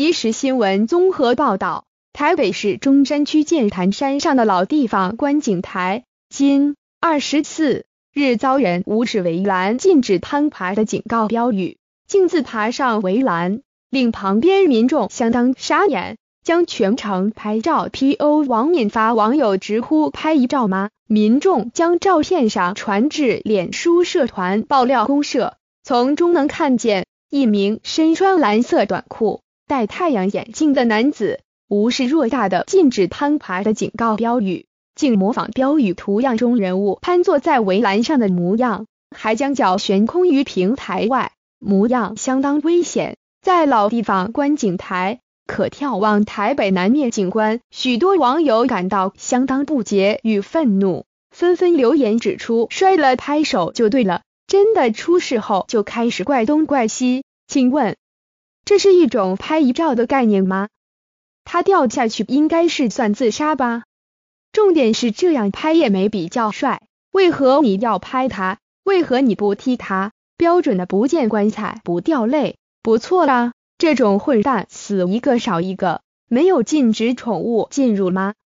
即时新闻综合报道：台北市中山区剑潭山上的老地方观景台，今二十四日遭人无视围栏禁止攀爬的警告标语，径自爬上围栏，令旁边民众相当傻眼。将全程拍照 PO 网面发，网友直呼拍一照吗？民众将照片上传至脸书社团爆料公社，从中能看见一名身穿蓝色短裤。戴太阳眼镜的男子无视偌大的禁止攀爬的警告标语，竟模仿标语图样中人物攀坐在围栏上的模样，还将脚悬空于平台外，模样相当危险。在老地方观景台可眺望台北南面景观，许多网友感到相当不解与愤怒，纷纷留言指出：摔了拍手就对了，真的出事后就开始怪东怪西，请问。这是一种拍遗照的概念吗？他掉下去应该是算自杀吧？重点是这样拍也没比较帅，为何你要拍他？为何你不踢他？标准的不见棺材不掉泪，不错啦，这种混蛋死一个少一个，没有禁止宠物进入吗？